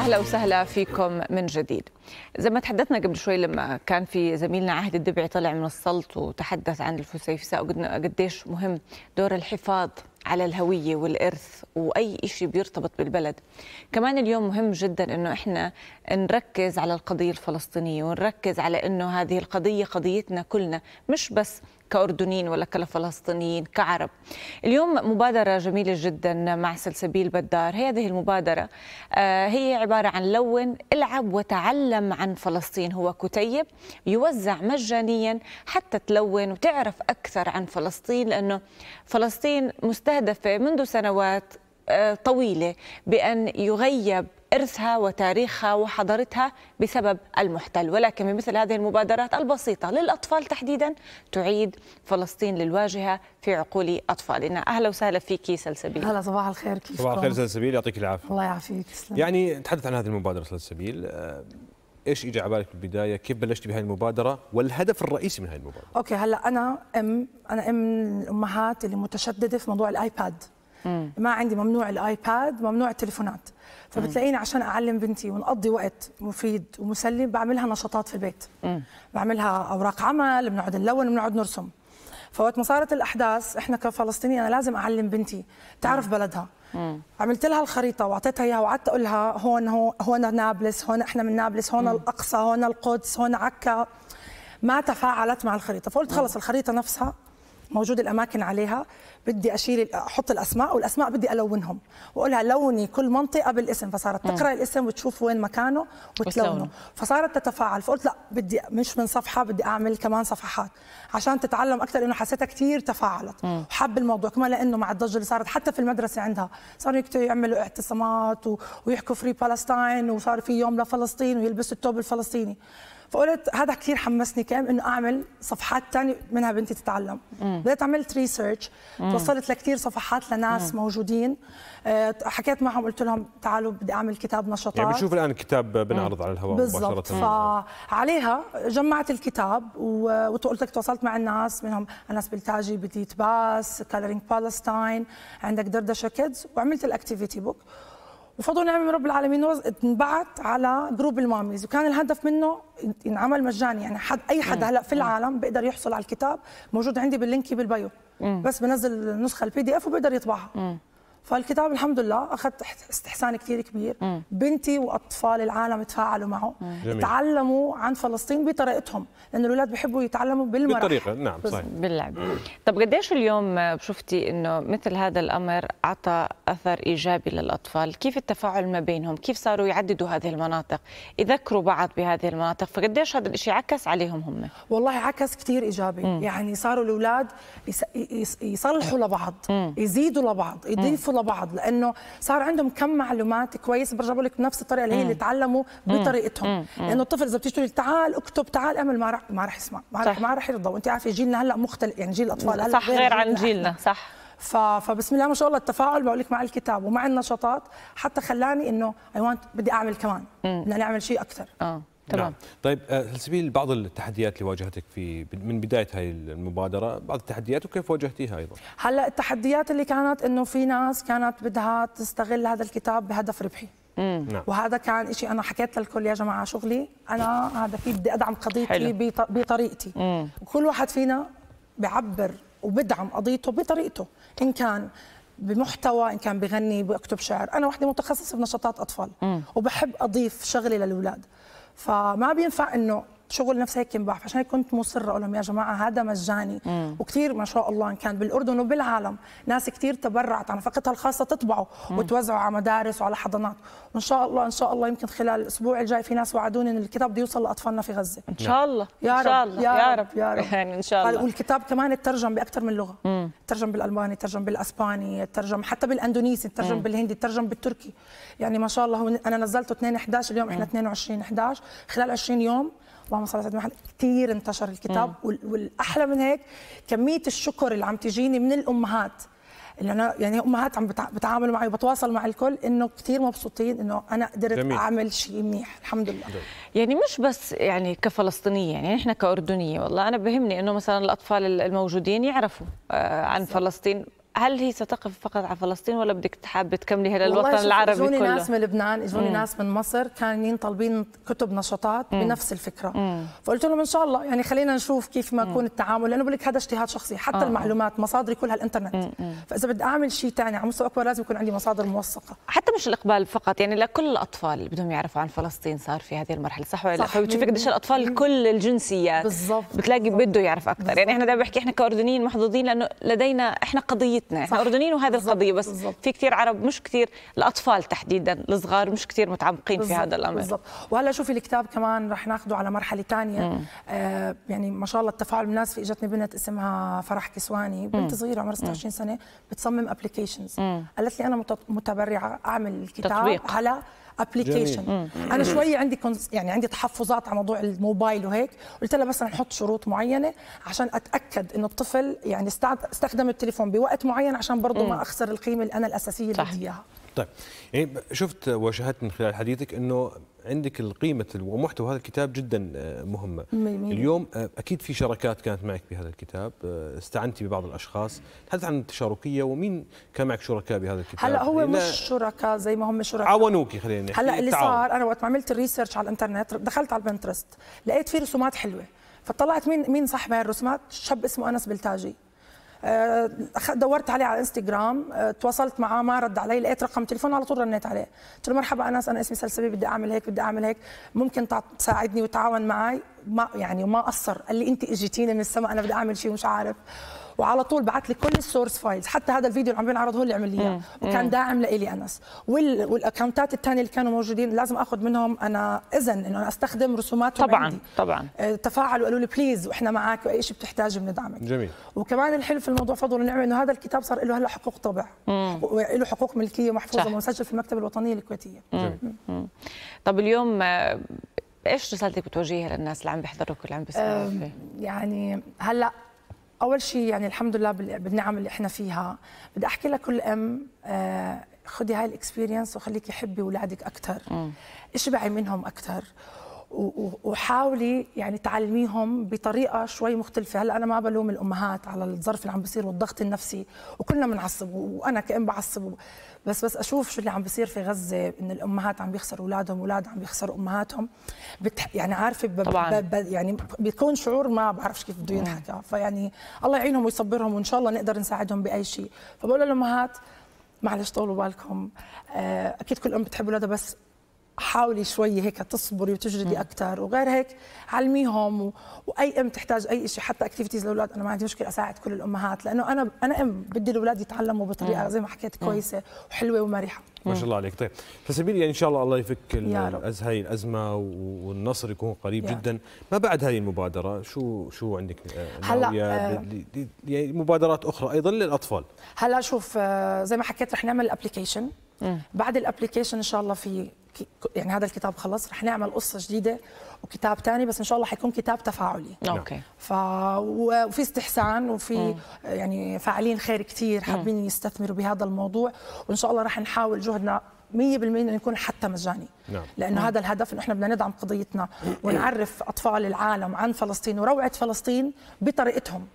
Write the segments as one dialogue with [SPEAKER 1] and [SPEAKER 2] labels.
[SPEAKER 1] اهلا وسهلا فيكم من جديد. زي ما تحدثنا قبل شوي لما كان في زميلنا عهد الدبعي طلع من السلط وتحدث عن الفسيفساء وقلنا قديش مهم دور الحفاظ على الهوية والإرث وأي شيء بيرتبط بالبلد كمان اليوم مهم جدا أنه إحنا نركز على القضية الفلسطينية ونركز على أنه هذه القضية قضيتنا كلنا مش بس كأردنيين ولا كفلسطينيين كعرب اليوم مبادرة جميلة جدا مع سلسبيل بدار هذه المبادرة آه، هي عبارة عن لون العب وتعلم عن فلسطين هو كتيب يوزع مجانيا حتى تلون وتعرف أكثر عن فلسطين لأنه فلسطين مستهدفة منذ سنوات آه، طويلة بأن يغيب إرثها وتاريخها وحضارتها بسبب المحتل ولكن بمثل هذه المبادرات البسيطة للأطفال تحديدا تعيد فلسطين للواجهة في عقول أطفالنا أهلا وسهلا فيك سلسبيل هلا
[SPEAKER 2] صباح الخير كيف
[SPEAKER 3] صباح الخير سلسبيل يعطيك العافية الله يعافيك تسلم يعني نتحدث عن هذه المبادرة سلسبيل آه، ايش اجى على بالك بالبدايه؟ كيف بلشتي بهذه المبادره؟ والهدف الرئيسي من هذه المبادره؟
[SPEAKER 2] اوكي هلا انا ام انا ام الامهات اللي متشدده في موضوع الايباد ما عندي ممنوع الايباد ممنوع التليفونات فبتلاقيني عشان اعلم بنتي ونقضي وقت مفيد ومسلي بعملها نشاطات في البيت بعملها اوراق عمل بنقعد نلون بنقعد نرسم فوقت ما صارت الاحداث احنا كفلسطينيين انا لازم اعلم بنتي تعرف مم. بلدها مم. عملت لها الخريطه واعطيتها اياها وقعدت اقول لها هون هون نابلس هون احنا من نابلس هون مم. الاقصى هون القدس هون عكا ما تفاعلت مع الخريطه فقلت خلص الخريطه نفسها موجود الاماكن عليها بدي اشيل احط الاسماء والاسماء بدي الونهم واقولها لوني كل منطقه بالاسم فصارت تقرا الاسم وتشوف وين مكانه وتلونه فصارت تتفاعل فقلت لا بدي مش من صفحه بدي اعمل كمان صفحات عشان تتعلم اكثر لانه حسيتها كثير تفاعلت وحب الموضوع كمان لانه مع الضجه اللي صارت حتى في المدرسه عندها صاروا يكتبوا يعملوا اعتصامات ويحكوا فري بالستاين وصار في يوم لفلسطين ويلبسوا الثوب الفلسطيني فقلت هذا كثير حمسني كان انه اعمل صفحات ثانيه منها بنتي تتعلم بدأت عملت ريسيرش توصلت لكثير صفحات لناس مم. موجودين آه، حكيت معهم قلت لهم تعالوا بدي اعمل كتاب نشاطات يعني بنشوف
[SPEAKER 3] الان كتاب بنعرض على الهواء مباشره
[SPEAKER 2] فعليها جمعت الكتاب وقلت لك تواصلت مع الناس منهم انس بلتاجي بديت باس كالرينج بالستاين عندك دردشه كيدز وعملت الاكتيفيتي بوك بفضل من رب العالمين انبعت على جروب الماميز وكان الهدف منه ينعمل مجاني يعني حد اي حد هلا في العالم بيقدر يحصل على الكتاب موجود عندي باللينك بالبايو بس بنزل النسخه البي دي اف وبيقدر يطبعها فالكتاب الحمد لله اخذت استحسان كثير كبير مم. بنتي واطفال العالم تفاعلوا معه جميل. تعلموا عن فلسطين بطريقتهم لانه الاولاد بحبوا يتعلموا بالمرح بالطريقه نعم صحيح باللعب
[SPEAKER 1] طب قديش اليوم شفتي انه مثل هذا الامر اعطى اثر ايجابي للاطفال كيف التفاعل ما بينهم كيف صاروا يعددوا هذه المناطق يذكروا بعض بهذه المناطق فقديش هذا الشيء عكس عليهم هم
[SPEAKER 2] والله عكس كثير ايجابي مم. يعني صاروا الاولاد يصلحوا لبعض مم. يزيدوا لبعض يضيفوا يضيفوا لبعض لانه صار عندهم كم معلومات كويس برجع بقول لك بنفس الطريقه اللي هي اللي تعلموا بطريقتهم لانه الطفل اذا بتيجي تعال اكتب تعال اعمل ما راح ما راح يسمع ما راح ما راح يرضى وانت عارفه جيلنا هلا مختلف يعني جيل الاطفال هلا صح غير, غير عن جيلنا صح فبسم الله ما شاء الله التفاعل بقول لك مع الكتاب ومع النشاطات حتى خلاني انه اي ونت بدي اعمل كمان بدنا نعمل شيء اكثر آه. نعم. تمام نعم.
[SPEAKER 3] طيب آه، سبيل بعض التحديات اللي واجهتك في من بدايه هاي المبادره بعض التحديات وكيف واجهتيها ايضا
[SPEAKER 2] هلا التحديات اللي كانت انه في ناس كانت بدها تستغل هذا الكتاب بهدف ربحي نعم. وهذا كان شيء انا حكيت للكل يا جماعه شغلي انا هذا في بدي ادعم قضيتي بط... بطريقتي مم. كل واحد فينا بعبر وبدعم قضيته بطريقته ان كان بمحتوى ان كان بغني بكتب شعر انا وحده متخصصه بنشاطات اطفال مم. وبحب اضيف شغلي للاولاد فما بينفع انه شغل نفس هيك ينباع فعشان هيك كنت مصره اقول لهم يا جماعه هذا مجاني مم. وكثير ما شاء الله ان كان بالاردن وبالعالم ناس كثير تبرعت عن نفقتها الخاصه تطبعه مم. وتوزعه على مدارس وعلى حضانات وان شاء الله ان شاء الله يمكن خلال الاسبوع الجاي في ناس وعدوني ان الكتاب بده يوصل لاطفالنا في غزه ان شاء الله يا ان شاء الله يا رب يا رب يعني ان شاء الله والكتاب كمان اترجم باكثر من لغه مم. ترجم بالالماني ترجم بالاسباني ترجم حتى بالاندونيسي ترجم بالهندي ترجم بالتركي يعني ما شاء الله انا نزلته 2 11 اليوم احنا 22 11 خلال 20 يوم اللهم صل على سيدنا محمد كثير انتشر الكتاب مم. والاحلى من هيك كميه الشكر اللي عم تجيني من الامهات اللي انا يعني امهات عم بتعاملوا معي وبتواصل مع الكل انه كثير مبسوطين انه انا قدرت جميل. اعمل شيء منيح الحمد لله جميل. يعني مش
[SPEAKER 1] بس يعني كفلسطينيه يعني احنا كاردنيه والله انا بهمني انه مثلا الاطفال الموجودين يعرفوا آه، عن فلسطين هل هي ستقف فقط على فلسطين ولا بدك حابه تكملي هذا الوطن العربي كله؟ اجوني ناس من
[SPEAKER 2] لبنان، اجوني ناس من مصر كانوا طالبين كتب نشاطات مم. بنفس الفكره، فقلت لهم ان شاء الله يعني خلينا نشوف كيف ما يكون التعامل لانه بقول لك هذا اجتهاد شخصي، حتى آه. المعلومات مصادري كلها الانترنت، مم. فاذا بدي اعمل شيء ثاني على مستوى اكبر لازم يكون عندي مصادر موثقه.
[SPEAKER 1] حتى مش الاقبال فقط يعني لكل الاطفال بدهم يعرفوا عن فلسطين صار في هذه المرحله صح ولا لا؟ فبتشوفي قديش الاطفال كل الجنسيات بالضبط بتلاقي بده يعرف اكثر، يعني احنا دائما بحكي احنا كاردنيين محظوظين لانه لدينا احنا قضيه حياتنا احنا اردنيين وهذه القضيه بس بالزبط. في كثير عرب مش كثير الاطفال تحديدا الصغار مش كثير متعمقين بالزبط. في هذا الامر بالضبط
[SPEAKER 2] وهلا شوفي الكتاب كمان رح ناخده على مرحله ثانيه آه يعني ما شاء الله التفاعل من الناس في اجتني بنت اسمها فرح كسواني بنت صغيره عمرها 26 سنه بتصمم ابلكيشنز قالت لي انا متبرعه اعمل كتاب تطبيق. على ابلكيشن انا شوي عندي يعني عندي تحفظات على موضوع الموبايل وهيك قلت لها بس نحط شروط معينه عشان اتاكد انه الطفل يعني استخدم التليفون بوقت معين عشان برضه ما اخسر القيمه اللي انا الاساسيه اللي بدي اياها
[SPEAKER 3] طيب يعني شفت وشاهدت من خلال حديثك انه عندك القيمه ومحتوى هذا الكتاب جدا آه، مهمه ميمين. اليوم آه، اكيد في شراكات كانت معك بهذا الكتاب آه، استعنتي ببعض الاشخاص تحدث عن التشاركيه ومين كان معك شركاء بهذا الكتاب هلا هو يعني مش
[SPEAKER 2] شركاء زي ما هم شركاء
[SPEAKER 3] عاونوكي خلينا نحكي هلا اللي صار
[SPEAKER 2] انا وقت ما عملت الريسيرش على الانترنت دخلت على البنترست لقيت فيه رسومات حلوه فطلعت مين مين صاحب هاي الرسومات شاب اسمه انس بلتاجي آه، دورت عليه على انستغرام آه، تواصلت معاه ما رد علي لقيت رقم تليفونه على طول رنيت عليه قلت له مرحبا انس انا اسمي سلسبي بدي اعمل هيك بدي اعمل هيك ممكن تساعدني وتعاون معي ما يعني ما قصر قال لي انت اجيتيني من السماء انا بدي اعمل شيء مش عارف وعلى طول بعت لي كل السورس فايلز حتى هذا الفيديو اللي عم بينعرض هو اللي عمل لي اياه وكان داعم لإلي انس والاكونتات الثانيه اللي كانوا موجودين لازم اخذ منهم انا اذن انه انا استخدم رسوماتهم طبعا عندي. طبعا آه، تفاعلوا قالوا لي بليز واحنا معك واي شيء بتحتاجه بندعمك جميل وكمان الحلو في الموضوع فضل ونعمه انه هذا الكتاب صار له هلا حقوق طبع وله حقوق ملكيه محفوظه ومسجل في المكتبه الوطنيه الكويتيه
[SPEAKER 1] طب اليوم آه، ايش رسالتك بتوجهيها للناس اللي عم بيحضروك واللي عم بيسمعوك
[SPEAKER 2] يعني هلا اول شيء يعني الحمد لله بالنعم اللي احنا فيها بدي احكي لكل ام آه، خدي هاي الاكسبيرينس وخليكي حبي اولادك اكثر اشبعي منهم اكثر وحاولي يعني تعلميهم بطريقه شوي مختلفه هلا انا ما بلوم الامهات على الظرف اللي عم بيصير والضغط النفسي وكلنا بنعصب وانا كأم بعصب بس بس اشوف شو اللي عم بيصير في غزه ان الامهات عم بيخسروا اولادهم اولاد عم بيخسروا امهاتهم بتح... يعني عارفه ب... طبعاً. ب... ب... يعني بيكون شعور ما بعرفش كيف بده ينحكى فيعني الله يعينهم ويصبرهم وان شاء الله نقدر نساعدهم باي شيء فبقول للامهات معلش طولوا بالكم آه، اكيد كل ام بتحب اولادها بس حاولي شوي هيك تصبري وتجردي اكثر وغير هيك علميهم و... واي ام تحتاج اي شيء حتى اكتيفيتيز للاولاد انا ما عندي مشكله اساعد كل الامهات لانه انا انا ام بدي الاولاد يتعلموا بطريقه زي ما حكيت كويسه وحلوه ومرحه ما شاء الله
[SPEAKER 3] عليك طيب فسبيل يعني ان شاء الله الله يفك هذه الازمه والنصر يكون قريب جدا ما بعد هذه المبادره شو شو عندك آه، هلا آه، يعني مبادرات اخرى ايضا للاطفال
[SPEAKER 2] هلا شوف آه، زي ما حكيت رح نعمل ابلكيشن بعد الابلكيشن ان شاء الله في يعني هذا الكتاب خلص رح نعمل قصه جديده وكتاب ثاني بس ان شاء الله حيكون كتاب تفاعلي نعم. اوكي ف وفي استحسان وفي يعني فاعلين خير كثير حابين يستثمروا بهذا الموضوع وان شاء الله رح نحاول جهدنا 100% انه يكون حتى مجاني نعم. لانه نعم. هذا الهدف انه احنا بدنا ندعم قضيتنا ونعرف اطفال العالم عن فلسطين وروعه فلسطين بطريقتهم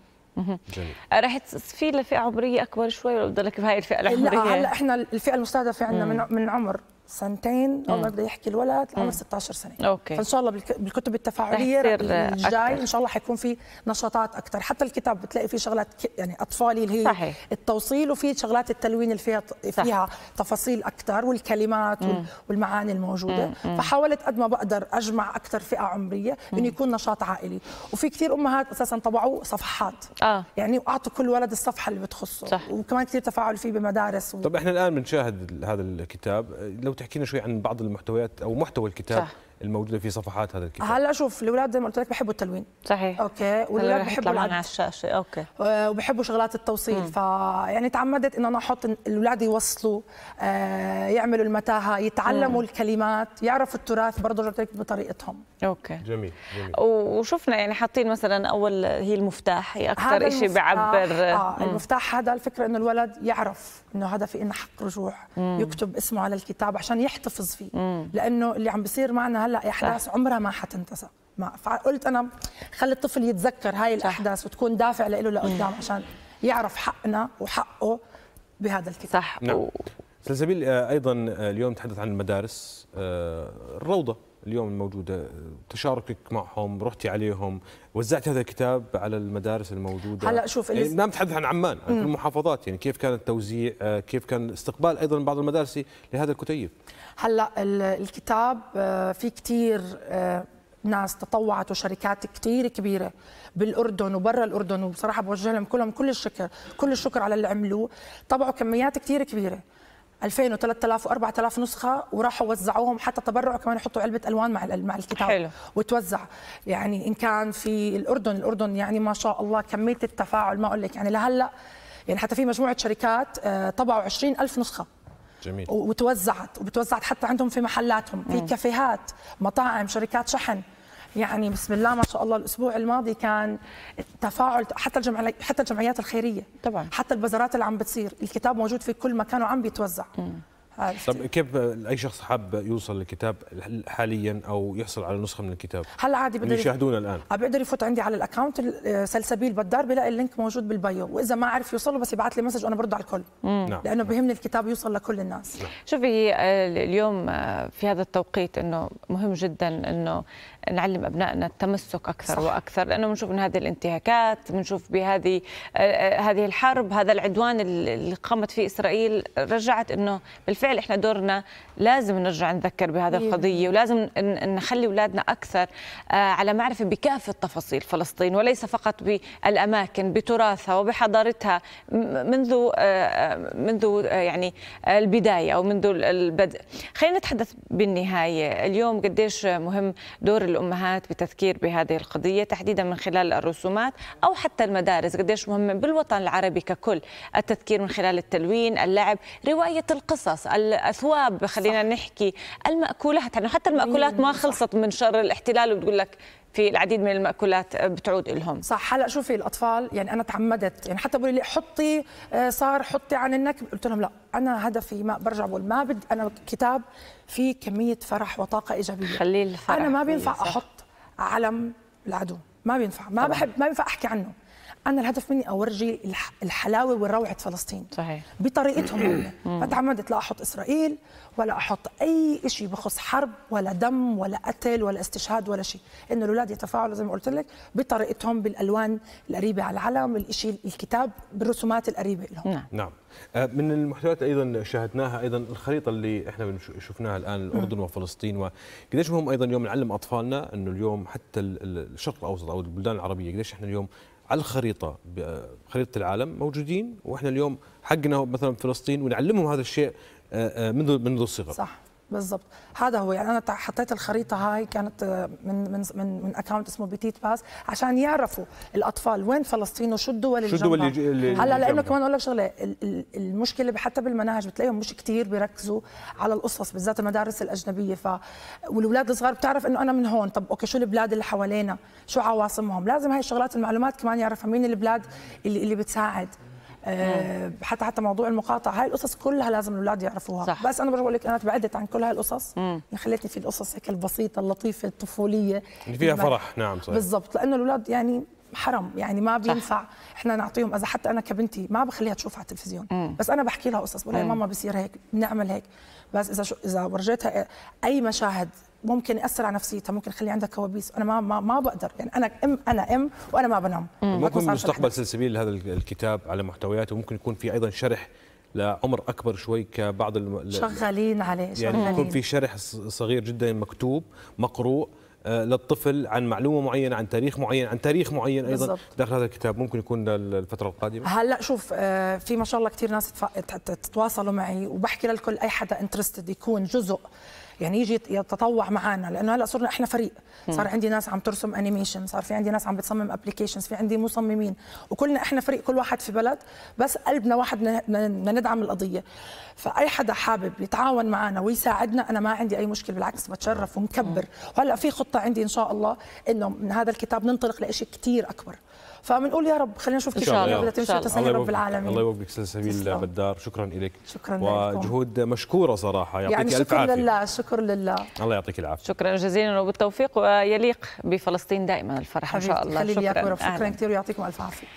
[SPEAKER 2] جميل أه، رح في لفئه عمريه اكبر شوي ولا بدك بهاي الفئه العمريه؟ لا هلا احنا الفئه المستهدفه عندنا من من عمر سنتين عمر بده يحكي الولد عمر 16 سنه أوكي. فان شاء الله بالكتب التفاعليه الجاي ان شاء الله حيكون في نشاطات اكثر حتى الكتاب بتلاقي فيه شغلات يعني اطفالي اللي هي صحيح. التوصيل وفي شغلات التلوين اللي فيها فيها تفاصيل اكثر والكلمات مم. والمعاني الموجوده مم. فحاولت قد ما بقدر اجمع اكثر فئه عمريه انه يكون نشاط عائلي وفي كثير امهات اساسا طبعوا صفحات آه. يعني واعطوا كل ولد الصفحه اللي بتخصه صح. وكمان كثير تفاعل فيه بمدارس و... طب احنا
[SPEAKER 3] الان بنشاهد هذا الكتاب لو وتحكي شوي عن بعض المحتويات او محتوى الكتاب صح. الموجوده في صفحات هذا الكتاب
[SPEAKER 2] هلا شوف الاولاد زي ما قلت لك بحبوا التلوين صحيح اوكي والاولاد بحبوا العد على الشاشه اوكي آه، وبحبوا شغلات التوصيل فيعني تعمدت انه انا احط الاولاد يوصلوا آه يعملوا المتاهه يتعلموا مم. الكلمات يعرفوا التراث برضه قلت لك بطريقتهم
[SPEAKER 1] اوكي
[SPEAKER 3] جميل, جميل.
[SPEAKER 2] وشفنا يعني حاطين مثلا
[SPEAKER 1] اول هي المفتاح هي اكثر شيء بيعبر آه
[SPEAKER 3] المفتاح
[SPEAKER 2] هذا الفكره انه الولد يعرف انه هذا في إلنا حق رجوع مم. يكتب اسمه على الكتاب عشان يحتفظ فيه مم. لانه اللي عم بيصير معنا هلا احداث عمرها ما حتنتسى ما فقلت انا خلي الطفل يتذكر هاي الاحداث وتكون دافع له لقدام عشان يعرف حقنا وحقه بهذا الكتاب صح
[SPEAKER 3] نعم. سلسبيل آه، ايضا آه، اليوم تحدث عن المدارس آه، الروضه اليوم الموجوده تشاركك معهم رحتي عليهم وزعت هذا الكتاب على المدارس الموجوده هلا شوف يعني إيه، ما نعم، بتحدث عن عمان عن كل المحافظات يعني كيف كان التوزيع آه، كيف كان استقبال ايضا بعض المدارس لهذا الكتيب
[SPEAKER 2] هلا الكتاب آه، في كثير آه، ناس تطوعت وشركات كثير كبيرة بالأردن وبرا الأردن وبصراحة بوجه لهم كلهم كل الشكر كل الشكر على اللي عملوه طبعوا كميات كثير كبيرة 2000 و3000 و4000 نسخه وراحوا وزعوهم حتى تبرعوا كمان يحطوا علبه الوان مع مع الكتاب حلو. وتوزع يعني ان كان في الاردن الاردن يعني ما شاء الله كميه التفاعل ما اقول لك يعني لهلا يعني حتى في مجموعه شركات آه، طبعوا 20000 نسخه جميل وتوزعت وبتوزعت حتى عندهم في محلاتهم في كافيهات مطاعم شركات شحن يعني بسم الله ما شاء الله الاسبوع الماضي كان تفاعل حتى الجمع... حتى الجمعيات الخيريه طبعا حتى البزارات اللي عم بتصير الكتاب موجود في كل مكان وعم بيتوزع
[SPEAKER 3] طب كيف اي شخص حاب يوصل للكتاب حاليا او يحصل على نسخه من الكتاب
[SPEAKER 2] هلا عادي بيقدر يعني يشاهدونا الان آه، بيقدر يفوت عندي على الاكونت آه، سلسبيل بدار بلاقي اللينك موجود بالبايو واذا ما عرف يوصل له بس يبعث لي مسج وانا برد على الكل نعم. لانه بهمني الكتاب يوصل لكل الناس نعم.
[SPEAKER 1] شوفي آه، اليوم في هذا التوقيت انه مهم جدا انه نعلم ابنائنا التمسك اكثر صح. واكثر لانه بنشوف من هذه الانتهاكات بنشوف بهذه آه، آه، هذه الحرب هذا العدوان اللي قامت فيه اسرائيل رجعت انه بالفعل احنا دورنا لازم نرجع نذكر بهذه أيوة. القضيه ولازم نخلي اولادنا اكثر آه، على معرفه بكافه تفاصيل فلسطين وليس فقط بالاماكن بتراثها وبحضارتها منذ منذ يعني البدايه او منذ البدء خلينا نتحدث بالنهايه اليوم قديش مهم دور الامهات بتذكير بهذه القضيه تحديدا من خلال الرسومات او حتى المدارس قديش مهم بالوطن العربي ككل التذكير من خلال التلوين اللعب روايه القصص الاثواب خلينا صح. نحكي الماكولات يعني حتى الماكولات ما خلصت من شر الاحتلال وبتقول لك
[SPEAKER 2] في العديد من المأكولات بتعود لهم صح هلا شوفي الأطفال يعني أنا تعمدت يعني حتى بقول لي حطي آه، صار حطي عن النكب قلت لهم لا أنا هدفي ما برجع بقول ما بدي أنا كتاب فيه كمية فرح وطاقة إيجابية خليه الفرح أنا ما بينفع أحط علم العدو ما بينفع ما طبعا. بحب ما بينفع أحكي عنه انا الهدف مني اورجي الحلاوه وروعه فلسطين صحيح بطريقتهم هم فتعمدت لا احط اسرائيل ولا احط اي شيء بخص حرب ولا دم ولا قتل ولا استشهاد ولا شيء انه الاولاد يتفاعلوا زي ما قلت لك بطريقتهم بالالوان القريبه على العلم الشيء الكتاب بالرسومات القريبه لهم نعم,
[SPEAKER 3] نعم. آه، من المحتويات ايضا شاهدناها ايضا الخريطه اللي احنا شفناها الان نعم. الاردن وفلسطين وقديش مهم ايضا اليوم نعلم اطفالنا انه اليوم حتى الشرق الاوسط او البلدان العربيه قديش احنا اليوم على الخريطه خريطه العالم موجودين واحنا اليوم حقنا مثلا فلسطين ونعلمهم هذا الشيء آه، آه، منذ منذ الصغر صح
[SPEAKER 2] بالضبط هذا هو يعني انا حطيت الخريطه هاي كانت آه، من من من, من اكونت اسمه بيتيت باس عشان يعرفوا الاطفال وين فلسطين وشو الدول اللي شو الدول اللي هلا لانه كمان اقول لك شغله المشكله حتى بالمناهج بتلاقيهم مش كثير بيركزوا على القصص بالذات المدارس الاجنبيه ف والاولاد الصغار بتعرف انه انا من هون طب اوكي شو البلاد اللي حوالينا شو عواصمهم لازم هاي الشغلات المعلومات كمان يعرفها مين البلاد اللي, اللي بتساعد آه، حتى حتى موضوع المقاطعه هاي القصص كلها لازم الاولاد يعرفوها صح. بس انا برجع بقول لك انا تبعدت عن كل هاي القصص يعني خليتني في القصص هيك البسيطه اللطيفه الطفوليه اللي فيها فرح نعم صحيح بالضبط لانه الاولاد يعني حرام يعني ما بينفع صح. احنا نعطيهم اذا حتى انا كبنتي ما بخليها تشوف على التلفزيون مم. بس انا بحكي لها قصص بقول لها ماما بصير هيك بنعمل هيك بس اذا شو اذا ورجيتها اي مشاهد ممكن ياثر على نفسيتها ممكن يخلي عندها كوابيس انا ما ما, ما بقدر يعني انا ام انا ام وانا ما بنام ممكن مستقبل
[SPEAKER 3] سلسبيل لهذا الكتاب على محتوياته ممكن يكون في ايضا شرح لعمر اكبر شوي كبعض الم... شغالين
[SPEAKER 2] عليه شغالين. يعني يكون في
[SPEAKER 3] شرح صغير جدا مكتوب مقروء آه، للطفل عن معلومه معينه عن تاريخ معين عن تاريخ معين ايضا بالزبط. داخل هذا الكتاب ممكن يكون للفتره القادمه
[SPEAKER 2] هلا شوف آه، في ما شاء الله كثير ناس تتواصلوا معي وبحكي للكل اي حدا انترستد يكون جزء يعني يجي يتطوع معنا لانه هلا صرنا احنا فريق صار عندي ناس عم ترسم انيميشن صار في عندي ناس عم بتصمم ابلكيشنز في عندي مصممين وكلنا احنا فريق كل واحد في بلد بس قلبنا واحد بدنا ندعم القضيه فاي حدا حابب يتعاون معنا ويساعدنا انا ما عندي اي مشكله بالعكس بتشرف ومكبر وهلا في خطه عندي ان شاء الله انه من هذا الكتاب ننطلق لشيء كثير اكبر فبنقول يا رب خلينا نشوف كيف بدها تمشي تسهيل رب العالمين الله
[SPEAKER 3] يوفقك سلسبيل بدار شكرا لك شكرا وجهود مشكوره صراحه يعطيك يعني الف عافيه
[SPEAKER 1] لله شكر لله
[SPEAKER 3] الله يعطيك العافيه
[SPEAKER 1] شكرا جزيلا وبالتوفيق ويليق بفلسطين دائما الفرح ان شاء الله شكرا خليل شكرا
[SPEAKER 2] كثير ويعطيكم الف عافيه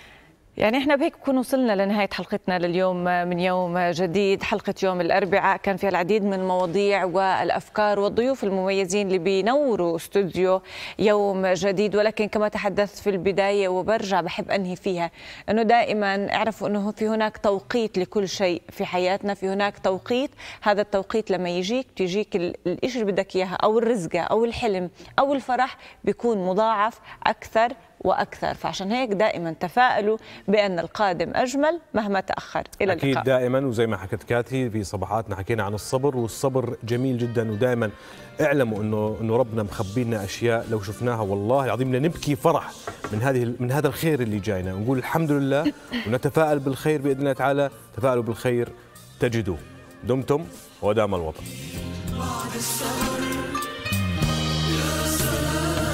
[SPEAKER 1] يعني احنا بهيك بكون وصلنا لنهايه حلقتنا لليوم آه، من يوم آه، جديد حلقه يوم الاربعاء كان فيها العديد من المواضيع والافكار والضيوف المميزين اللي بينوروا استوديو يوم جديد ولكن كما تحدثت في البدايه وبرجع بحب انهي فيها انه دائما اعرفوا انه في هناك توقيت لكل شيء في حياتنا في هناك توقيت هذا التوقيت لما يجيك تجيك الشيء اللي بدك اياها او الرزقه او الحلم او الفرح بيكون مضاعف اكثر وأكثر فعشان هيك دائما تفائلوا بأن القادم أجمل مهما تأخر إلى اللقاء أكيد
[SPEAKER 3] دائما وزي ما حكت كاتي في صباحاتنا حكينا عن الصبر والصبر جميل جدا ودائما اعلموا انه انه ربنا مخبي لنا اشياء لو شفناها والله العظيم نبكي فرح من هذه من هذا الخير اللي جاينا ونقول الحمد لله ونتفائل بالخير باذن الله تعالى تفائلوا بالخير تجدوه دمتم ودام الوطن